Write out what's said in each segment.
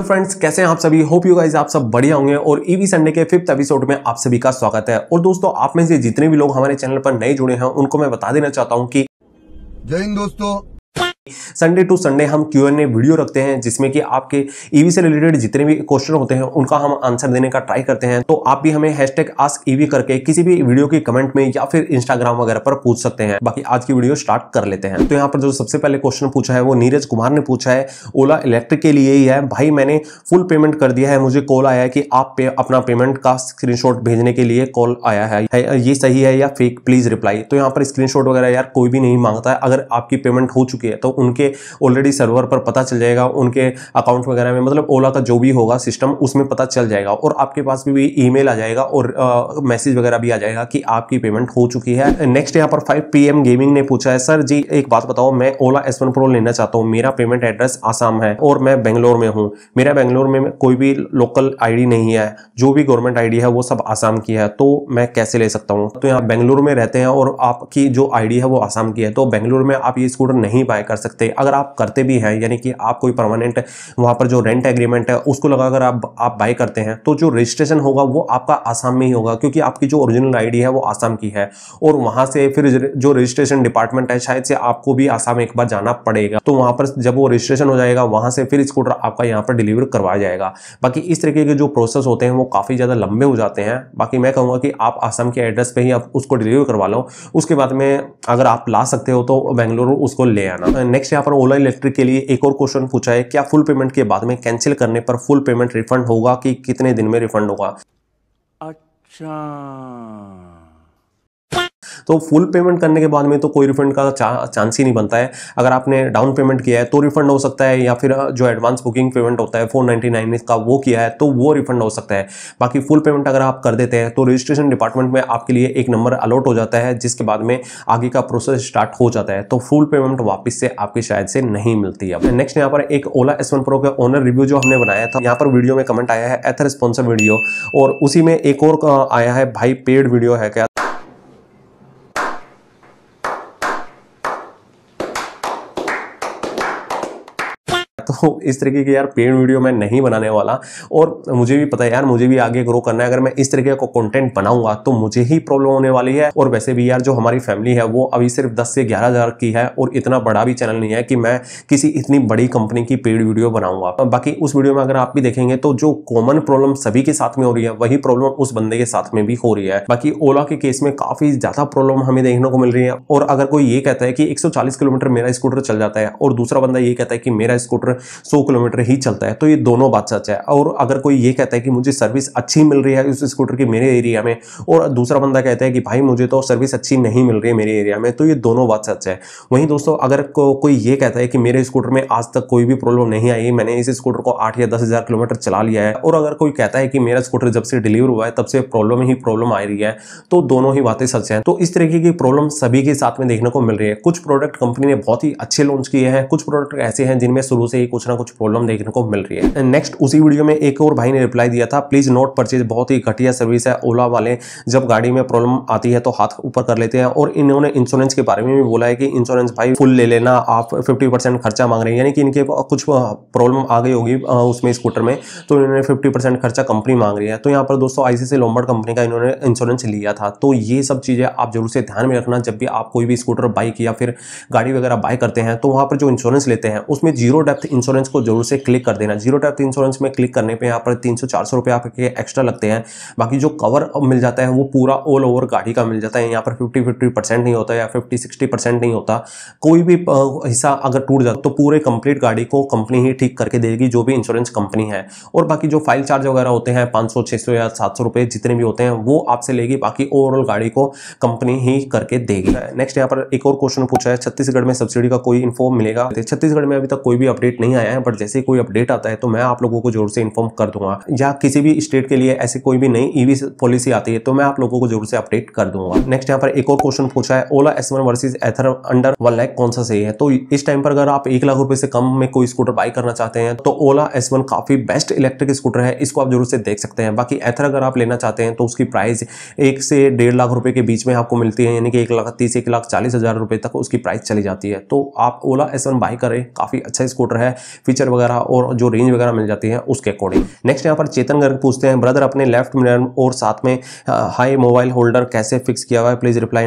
hello friends कैसे हैं आप सभी होप यू गाइस आप सब बढ़िया होंगे और ईवी संडे के फिफ्थ एपिसोड में आप सभी का स्वागत है और दोस्तों आप में से जितने भी लोग हमारे चैनल पर नए जुड़े हैं उनको मैं बता देना चाहता हूं कि जय हिंद दोस्तों संडे टू संडे हम क्यू एन ए वीडियो रखते हैं जिसमें कि आपके ईवी e से रिलेटेड जितने भी क्वेश्चन होते हैं उनका हम आंसर देने का ट्राई करते हैं तो आप भी हमें हैश टैग आस्क ईवी करके किसी भी वीडियो के कमेंट में या फिर इंस्टाग्राम वगैरह पर पूछ सकते हैं बाकी आज की वीडियो स्टार्ट कर लेते हैं तो यहाँ पर जो सबसे पहले क्वेश्चन पूछा है वो नीरज कुमार ने पूछा है ओला इलेक्ट्रिक के लिए ही है भाई मैंने फुल पेमेंट कर दिया है मुझे कॉल आया है कि आप पे, अपना पेमेंट का स्क्रीन भेजने के लिए कॉल आया है, ये सही है या फेक प्लीज रिप्लाई तो यहाँ पर स्क्रीन वगैरह यार कोई भी नहीं मांगता है अगर आपकी पेमेंट हो चुकी है तो उनके ऑलरेडी सर्वर पर पता चल जाएगा उनके अकाउंट वगैरह में मतलब ओला का जो भी होगा सिस्टम उसमें पता चल जाएगा और आपके पास भी मेल आ जाएगा और मैसेज वगैरह भी आ जाएगा कि आपकी पेमेंट हो चुकी है नेक्स्ट यहाँ पर फाइव पी गेमिंग ने पूछा है सर जी एक बात बताओ मैं ओला एस प्रो लेना चाहता हूँ मेरा पेमेंट एड्रेस आसाम है और मैं बेंगलोर में हूँ मेरा बेंगलोर में कोई भी लोकल आईडी नहीं है जो भी गवर्नमेंट आईडी है वो सब आसाम की है तो मैं कैसे ले सकता हूँ तो यहाँ बेंगलुरु में रहते हैं और आपकी जो आईडी है वो आसाम की है तो बेंगलुरु में आप ये स्कूटर नहीं बाय कर सकते अगर आप करते भी हैं यानी कि आप कोई परमानेंट वहाँ पर जो रेंट एग्रीमेंट है उसको लगा अगर आप आप बाई करते हैं तो जो रजिस्ट्रेशन होगा वो आपका आसाम में ही होगा क्योंकि आपकी जो ओरिजिनल आईडी है वो आसाम की है और वहाँ से फिर जो रजिस्ट्रेशन डिपार्टमेंट है शायद से आपको भी आसाम एक बार जाना पड़ेगा तो वहाँ पर जब वो रजिस्ट्रेशन हो जाएगा वहाँ से फिर स्कूटर आपका यहाँ पर डिलीवर करवाया जाएगा बाकी इस तरीके के जो प्रोसेस होते हैं वो काफ़ी ज़्यादा लंबे हो जाते हैं बाकी मैं कहूँगा कि आप आसाम के एड्रेस पर ही आप उसको डिलीवर करवा लो उसके बाद में अगर आप ला सकते हो तो बेंगलुरु उसको ले आना नेक्स्ट यहाँ पर ओला इलेक्ट्रिक के लिए एक और क्वेश्चन पूछा है क्या फुल पेमेंट के बाद में कैंसिल करने पर फुल पेमेंट रिफंड होगा कि कितने दिन में रिफंड होगा अच्छा तो फुल पेमेंट करने के बाद में तो कोई रिफंड का चांस ही नहीं बनता है अगर आपने डाउन पेमेंट किया है तो रिफंड हो सकता है या फिर जो एडवांस बुकिंग पेमेंट होता है फोर का वो किया है तो वो रिफंड हो सकता है बाकी फुल पेमेंट अगर आप कर देते हैं तो रजिस्ट्रेशन डिपार्टमेंट में आपके लिए एक नंबर अलॉट हो जाता है जिसके बाद में आगे का प्रोसेस स्टार्ट हो जाता है तो फुल पेमेंट वापस से आपके शायद से नहीं मिलती है नेक्स्ट यहाँ पर एक ओला एस वन प्रो का ओनर रिव्यू जो हमने बनाया था यहाँ पर वीडियो में कमेंट आया है एथर स्पॉन्सर वीडियो और उसी में एक और आया है भाई पेड वीडियो है क्या तो इस तरीके की यार पेड वीडियो मैं नहीं बनाने वाला और मुझे भी पता है यार मुझे भी आगे ग्रो करना है अगर मैं इस तरीके का कंटेंट बनाऊंगा तो मुझे ही प्रॉब्लम होने वाली है और वैसे भी यार जो हमारी फैमिली है वो अभी सिर्फ दस से ग्यारह हज़ार की है और इतना बड़ा भी चैनल नहीं है कि मैं किसी इतनी बड़ी कंपनी की पेड वीडियो बनाऊंगा बाकी उस वीडियो में अगर आप भी देखेंगे तो जो कॉमन प्रॉब्लम सभी के साथ में हो रही है वही प्रॉब्लम उस बंदे के साथ में भी हो रही है बाकी ओला के केस में काफ़ी ज़्यादा प्रॉब्लम हमें देखने को मिल रही है और अगर कोई ये कहता है कि 140 किलोमीटर मेरा स्कूटर चल जाता है और दूसरा बंदा ये कहता है कि मेरा स्कूटर सौ किलोमीटर ही चलता है तो ये दोनों बात सच है और अगर कोई ये कहता है कि मुझे सर्विस अच्छी मिल रही है उस स्कूटर की मेरे एरिया में और दूसरा बंदा कहता है कि भाई मुझे तो सर्विस अच्छी नहीं मिल रही है मेरे एरिया में तो ये दोनों बात सच है वहीं दोस्तों अगर को, कोई ये कहता है कि मेरे स्कूटर में आज तक कोई भी प्रॉब्लम नहीं आई मैंने इस स्कूटर को आठ या दस हज़ार किलोमीटर चला लिया है और अगर कोई कहता है कि मेरा स्कूटर जब से डिलीवर हुआ है तब से प्रॉब्लम ही प्रॉब्लम आ रही है तो दोनों ही बातें सच हैं तो इस तरीके की प्रॉब्लम सभी के साथ में देखने को मिल रही है कुछ प्रोडक्ट कंपनी ने बहुत ही अच्छे लॉन्च किए हैं कुछ प्रोडक्ट ऐसे हैं जिनमें शुरू से ही कुछ ना कुछ प्रॉब्लम देखने को मिल रही है नेक्स्ट उसी वीडियो में एक और भाई ने रिप्लाई दिया था प्लीज़ नोट परचेज बहुत ही घटिया सर्विस है ओला वाले जब गाड़ी में प्रॉब्लम आती है तो हाथ ऊपर कर लेते हैं और इन्होंने इंश्योरेंस के बारे में भी बोला है कि इंश्योरेंस भाई फुल ले लेना आप फिफ्टी खर्चा मांग रहे हैं यानी कि इनके कुछ प्रॉब्लम आ गई होगी उसमें स्कूटर में तो इन्होंने फिफ्टी खर्चा कंपनी मांग रही है तो यहाँ पर दोस्तों आईसीसी लोम्बर्ड कंपनी का इन्होंने इंश्योरेंस लिया था तो ये सब चीज़ें आप जरूर से ध्यान में रखना जब भी आप कोई भी स्कूटर बाइक या फिर गाड़ी वगैरह बाय करते हैं तो वहाँ पर जो इंश्योरेंस लेते हैं उसमें जीरो डेप्थ इंश्योरेंस को जरूर से क्लिक कर देना जीरो डेप्थ इंश्योरेंस में क्लिक करने पे यहाँ पर तीन सौ चार सौ रुपये आपके एक्स्ट्रा लगते हैं बाकी जो कवर मिल जाता है वो पूरा ऑल ओवर गाड़ी का मिल जाता है यहाँ पर फिफ्टी फिफ्टी परसेंट नहीं होता या फिफ्टी सिक्सटी परसेंट नहीं होता कोई भी हिस्सा अगर टूट जाता तो पूरे कंप्लीट गाड़ी को कंपनी ही ठीक करके देगी जो भी इंश्योरेंस कंपनी है और बाकी जो फाइल चार्ज वगैरह होते हैं पाँच सौ सौ या सात सौ रुपये जितने भी होते हैं वो आपसे लेगी बाकी ओवरऑल गाड़ी को कंपनी ही करके देगी नेक्स्ट यहाँ पर एक और क्वेश्चन पूछा है छत्तीसगढ़ में सब्सिडी का कोई इन्फॉर्म मिलेगा छत्तीसगढ़ में अभी तक कोई भी अपडेट नहीं आया है बट जैसे कोई अपडेट आता है तो मैं आप लोगों को जरूर से इन्फॉर्म कर दूंगा या किसी भी स्टेट के लिए ऐसी कोई भी नई ईवी पॉलिसी आती है तो मैं आप लोगों को जरूर से अपडेट कर दूंगा नेक्स्ट यहाँ पर एक और क्वेश्चन पूछा है Ola S one versus Ather under one lakh कौन सा सही है तो इस टाइम पर अगर आप एक लाख रुपए से कम में कोई स्कूटर बाई करना चाहते हैं तो ओला एस काफी बेस्ट इलेक्ट्रिक स्कूटर है इसको आप जरूर से देख सकते हैं बाकी एथर अगर आप लेना चाहते हैं तो उसकी प्राइस एक से डेढ़ लाख रुपए के बीच में आपको मिलती है यानी कि एक लाख तीस एक लाख चालीस हजार रुपए तक उसकी प्राइस चली जाती है तो आप ओला एस वन बाई करें काफी अच्छा स्कूटर है है फीचर वगैरह और जो रेंज वगैरह मिल जाती है उसके अकॉर्डिंग नेक्स्ट यहाँ पर चेतन गर्ग पूछते हैं ब्रदर अपने लेफ्ट मिनर और साथ में हाई मोबाइल होल्डर कैसे फिक्स किया हुआ है प्लीज़ रिप्लाई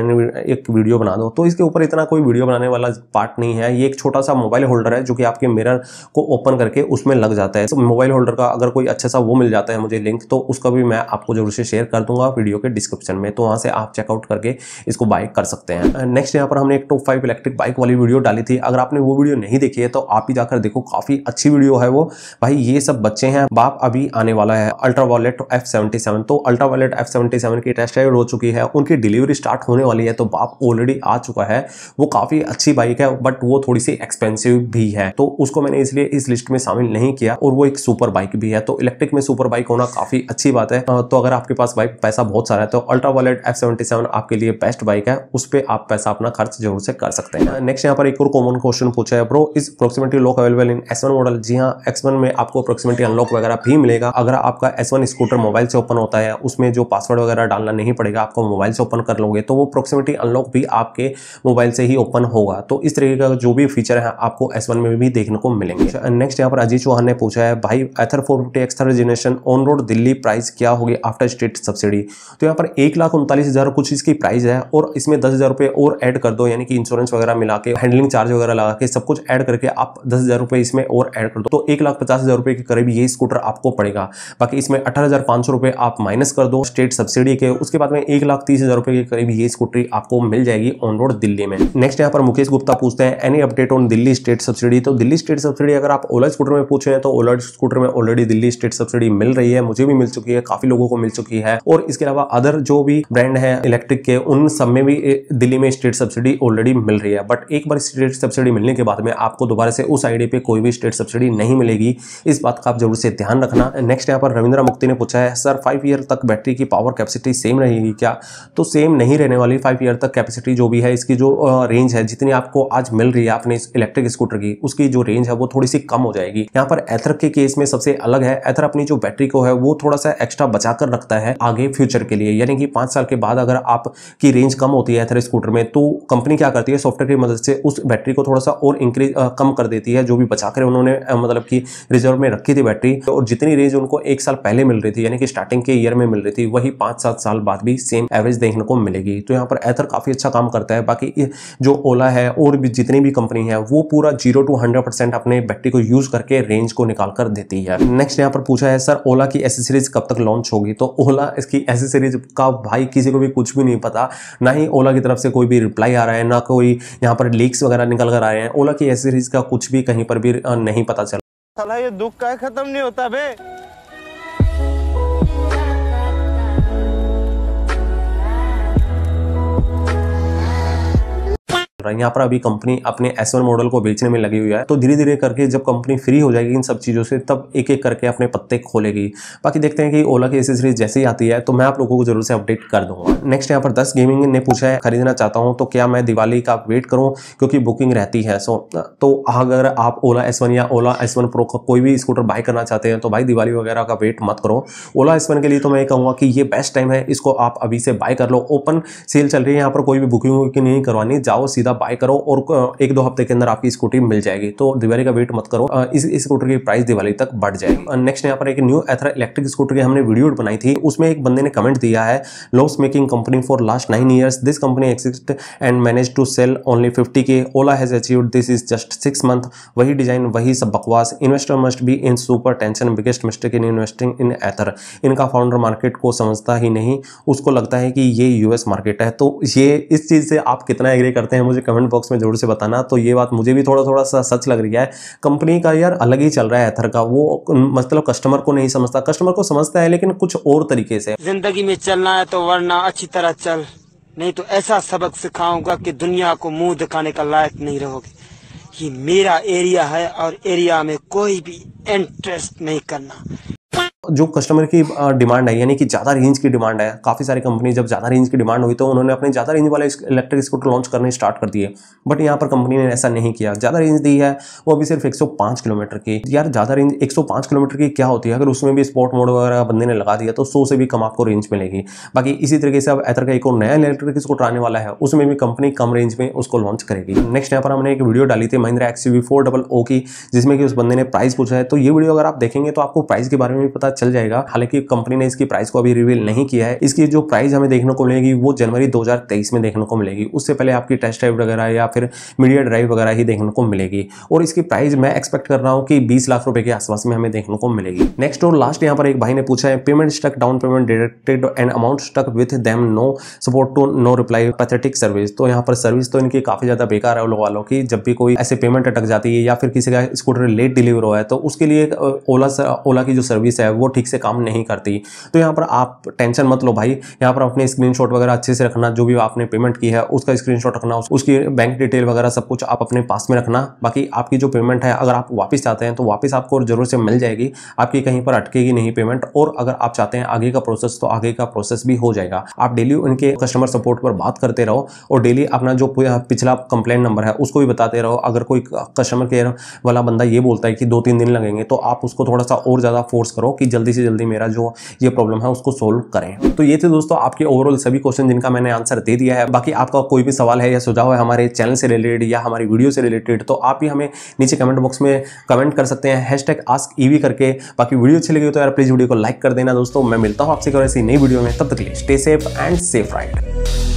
एक वीडियो बना दो तो इसके ऊपर इतना कोई वीडियो बनाने वाला पार्ट नहीं है ये एक छोटा सा मोबाइल होल्डर है जो कि आपके मिरर को ओपन करके उसमें लग जाता है तो मोबाइल होल्डर का अगर कोई अच्छा सा वो मिल जाता है मुझे लिंक तो उसका भी मैं आपको जरूर से शेयर कर दूंगा वीडियो के डिस्क्रिप्शन में तो वहां से आप चेकआउट करके इसको बाइक कर सकते हैं नेक्स्ट यहाँ पर हमने एक टॉप फाइव इलेक्ट्रिक बाइक वाली वीडियो डाली थी अगर आपने वो वीडियो नहीं देखी है तो आप ही जाकर देखो काफ़ी अच्छी वीडियो है वो भाई ये सब बच्चे हैं बाप अभी आने वाला है Ultraviolette F seventy seven तो Ultraviolette F seventy seven की टेस्ट ड्राइव हो चुकी है उनकी डिलीवरी स्टार्ट होने वाली है तो बाप ऑलरेडी आ चुका है वो काफ़ी अच्छी बाइक है बट वो थोड़ी सी एक्सपेंसिव भी है तो उसको मैंने इसलिए इस लिस्ट में शामिल नहीं किया और वो एक सुपर बाइक भी है तो इलेक्ट्रिक में सुपर बाइक होना काफ़ी अच्छी बात है तो अगर आपके पास बाइक पैसा बहुत सारा है तो अल्ट्रा वॉलेट एफ आपके लिए बेस्ट बाइक है उस पर आप पैसा अपना खर्च जरूर से कर सकते हैं नेक्स्ट यहाँ पर एक और कॉमन क्वेश्चन पूछा है ब्रो इस अप्रोक्सीमेटली लोक available available in S model जी हाँ एक्स में आपको अप्रोक्सीमेटली अनलॉक वगैरह भी मिलेगा अगर आपका एस स्कूटर मोबाइल से ओपन होता है उसमें जो पासवर्ड वगैरह डालना नहीं पड़ेगा आपको मोबाइल से ओपन कर लोगे तो वो अप्रोक्सीमेटली अनलॉक भी आपके मोबाइल से ही ओपन होगा तो इस तरीके का जो भी फीचर है आपको एस में भी देखने को मिलेंगे नेक्स्ट अच्छा, यहाँ पर अजीत चौहान ने पूछा है भाई Ather four fifty X third generation on road Delhi price क्या होगी आफ्टर स्टेट सब्सिडी तो यहाँ पर एक लाख उनतालीस हज़ार कुछ इसकी प्राइस है और इसमें दस हज़ार रुपये और ऐड कर दो यानी कि इंश्योरेंस वगैरह मिला के हैंडलिंग चार्ज वगैरह लगा के सब कुछ ऐड करके आप दस हज़ार रुपए इसमें और ऐड कर दो तो एक लाख पचास हज़ार रुपए के करीब ये स्कूटर आपको पड़ेगा बाकी इसमें अठारह हज़ार पांच सौ रुपए आप माइनस कर दो स्टेट सब्सिडी के उसके बाद में एक लाख तीस हज़ार रुपए के करीब ये स्कूटरी आपको मिल जाएगी ऑन रोड दिल्ली में नेक्स्ट यहाँ पर मुकेश गुप्ता पूछते हैं any update on Delhi state subsidy तो दिल्ली स्टेट सब्सिडी अगर आप ओला स्कूटर में पूछे तो ओला स्कूटर में ऑलरेडी दिल्ली स्टेट सब्सिडी मिल रही है मुझे भी मिल चुकी है काफ़ी लोगों को मिल चुकी है और इसके अलावा अदर जो भी ब्रांड है इलेक्ट्रिक के उन सब में भी दिल्ली में स्टेट सब्सिडी ऑलरेडी मिल रही है बट एक बार स्टेट सब्सिडी मिलने के बाद में आपको दोबारा से उस आईडी पे कोई भी स्टेट सब्सिडी नहीं मिलेगी इस बात का आप जरूर से ध्यान रखना नेक्स्ट यहाँ पर रविंद्र मुक्ति ने पूछा है सर फाइव ईयर तक बैटरी की पावर कैपेसिटी सेम रहेगी क्या तो सेम नहीं रहने वाली फाइव ईयर तक कैपेसिटी जो भी है इसकी जो रेंज है जितनी आपको आज मिल रही है आपने इलेक्ट्रिक स्कूटर की उसकी जो रेंज है वो थोड़ी सी कम हो जाएगी यहाँ पर एथर के केस में सबसे अलग है एथर अपनी जो बैटरी को है वो थोड़ा सा एक्स्ट्रा बचा रखता है आगे फ्यूचर के लिए यानी कि पांच साल के बाद अगर आपकी रेंज कम होती है एथर स्कूटर में तो कंपनी क्या करती है सॉफ्टवेयर की मदद से उस बैटरी को थोड़ा सा और इंक्रीज कम कर देती है जो भी बचा कर उन्होंने मतलब कि रिजर्व में रखी थी बैटरी तो और जितनी रेंज उनको एक साल पहले मिल रही थी यानी कि स्टार्टिंग के ईयर में मिल रही थी वही पाँच सात साल बाद भी सेम एवरेज देखने को मिलेगी तो यहाँ पर एथर काफ़ी अच्छा काम करता है बाकी जो ओला है और भी जितनी भी कंपनी है वो पूरा जीरो टू हंड्रेड परसेंट अपने बैटरी को यूज़ करके रेंज को निकाल कर देती है नेक्स्ट यहाँ पर पूछा है सर ओला की एसेसरीज कब तक लॉन्च होगी तो ओला इसकी एसेसरीज का भाई किसी को भी कुछ भी नहीं पता ना ही ओला की तरफ से कोई भी रिप्लाई आ रहा है ना कोई यहाँ पर लीक्स वगैरह निकल कर आ रहे हैं ओला की एसेसरीज का कुछ भी कहीं पर भी नहीं पता चला ये दुख का खत्म नहीं होता बे रहा है यहाँ पर अभी कंपनी अपने एस मॉडल को बेचने में लगी हुई है तो धीरे धीरे करके जब कंपनी फ्री हो जाएगी इन सब चीज़ों से तब एक एक करके अपने पत्ते खोलेगी बाकी देखते हैं कि ओला की एसेसरीज जैसे ही आती है तो मैं आप लोगों को जरूर से अपडेट कर दूंगा नेक्स्ट यहाँ पर दस गेमिंग ने पूछा है खरीदना चाहता हूँ तो क्या मैं दिवाली का वेट करूँ क्योंकि बुकिंग रहती है सो तो अगर आप ओला एस या ओला एस प्रो का कोई भी स्कूटर बाय करना चाहते हैं तो भाई दिवाली वगैरह का वेट मत करो ओला एस के लिए तो मैं कहूँगा कि ये बेस्ट टाइम है इसको आप अभी से बाय कर लो ओपन सेल चल रही है यहाँ पर कोई भी बुकिंग नहीं करवानी जाओ सीधा आप बाय करो और एक दो हफ्ते के अंदर आपकी स्कूटी मिल जाएगी तो दिवाली का वेट मत करो इस स्कूटर की प्राइस दिवाली तक बढ़ जाएगी नेक्स्ट यहाँ पर एक न्यू एथरा इलेक्ट्रिक स्कूटर की हमने वीडियो बनाई थी उसमें एक बंदे ने कमेंट दिया है loss making company for last nine years this company exist and manage to sell only fifty K Ola has achieve this is just six month वही डिजाइन वही सब बकवास investor must be in super tension biggest mistake in investing in Ather इनका founder market को समझता ही नहीं उसको लगता है कि ये यूएस मार्केट है तो ये इस चीज़ से आप कितना एग्री करते हैं मुझे कमेंट बॉक्स में ज़रूर से बताना तो ये बात मुझे भी थोड़ा थोड़ा सा सच लग रही है कंपनी का यार अलग ही चल रहा है एथर का वो मतलब कस्टमर को नहीं समझता कस्टमर को समझता है लेकिन कुछ और तरीके से जिंदगी में चलना है तो वरना अच्छी तरह चल नहीं तो ऐसा सबक सिखाऊंगा कि दुनिया को मुंह दिखाने का लायक नहीं रहोगे ये मेरा एरिया है और एरिया में कोई भी इंटरेस्ट नहीं करना जो कस्टमर की डिमांड है यानी कि ज़्यादा रेंज की डिमांड है काफ़ी सारी कंपनी जब ज़्यादा रेंज की डिमांड हुई तो उन्होंने अपने ज़्यादा रेंज वाले इलेक्ट्रिक स्कूटर लॉन्च करने स्टार्ट कर दिए बट यहाँ पर कंपनी ने ऐसा नहीं किया ज़्यादा रेंज दी है वो अभी सिर्फ 105 किलोमीटर की यार ज़्यादा रेंज एक किलोमीटर की क्या होती है अगर उसमें भी स्पोर्ट मोड वगैरह बंदे ने लगा दिया तो सौ से भी कम आपको रेंज मिलेगी बाकी इसी तरीके से अब एथर का एक और नया इलेक्ट्रिक स्कूटर आने वाला है उसमें भी कंपनी कम रेंज में उसको लॉन्च करेगी नेक्स्ट यहाँ पर हमने एक वीडियो डाली थी महिंद्रा एक्स वी की जिसमें कि उस बंदे ने प्राइस पूछा है तो ये वीडियो अगर आप देखेंगे तो आपको प्राइस के बारे में भी पता चल जाएगा हालांकि कंपनी ने इसकी प्राइस को अभी रिवील नहीं किया है इसकी जो प्राइस हमें देखने को मिलेगी वो जनवरी 2023 में देखने को मिलेगी उससे पहले आपकी टेस्ट ड्राइव वगैरह या फिर मीडिया ड्राइव वगैरह ही देखने को मिलेगी और इसकी प्राइस मैं एक्सपेक्ट कर रहा हूँ कि बीस लाख रुपए के आसपास में हमें देखने को मिलेगी नेक्स्ट और लास्ट यहाँ पर एक भाई ने पूछा है payment stuck down payment deducted and amount stuck with them no support to no reply pathetic service तो यहाँ पर सर्विस तो इनकी काफी ज्यादा बेकार है वालों की जब भी कोई ऐसे पेमेंट अटक जाती है या फिर किसी का स्कूटर लेट डिलीवर हुआ है तो उसके लिए ओला ओला की जो सर्विस है वो वो ठीक से काम नहीं करती तो यहाँ पर आप टेंशन मत लो भाई यहाँ पर अपने स्क्रीन वगैरह अच्छे से रखना जो भी आपने पेमेंट की है उसका स्क्रीन रखना उसकी बैंक डिटेल वगैरह सब कुछ आप अपने पास में रखना बाकी आपकी जो पेमेंट है अगर आप वापस चाहते हैं तो वापस आपको जरूर से मिल जाएगी आपकी कहीं पर अटकेगी नहीं पेमेंट और अगर आप चाहते हैं आगे का प्रोसेस तो आगे का प्रोसेस भी हो जाएगा आप डेली उनके कस्टमर सपोर्ट पर बात करते रहो और डेली अपना जो पिछला कंप्लेन नंबर है उसको भी बताते रहो अगर कोई कस्टमर केयर वाला बंदा ये बोलता है कि दो तीन दिन लगेंगे तो आप उसको थोड़ा सा और ज़्यादा फोर्स करो कि जल्दी से जल्दी मेरा जो ये प्रॉब्लम है उसको सोल्व करें तो ये थे दोस्तों आपके ओवरऑल सभी क्वेश्चन जिनका मैंने आंसर दे दिया है बाकी आपका कोई भी सवाल है या सुझाव है हमारे चैनल से रिलेटेड या हमारी वीडियो से रिलेटेड तो आप ही हमें नीचे कमेंट बॉक्स में कमेंट कर सकते हैं हैश टैग आस्क ईवी करके बाकी वीडियो अच्छी लगी तो यार प्लीज़ वीडियो को लाइक कर देना दोस्तों मैं मिलता हूँ आपसे ऐसी नई वीडियो में तब तक लिए stay safe and safe right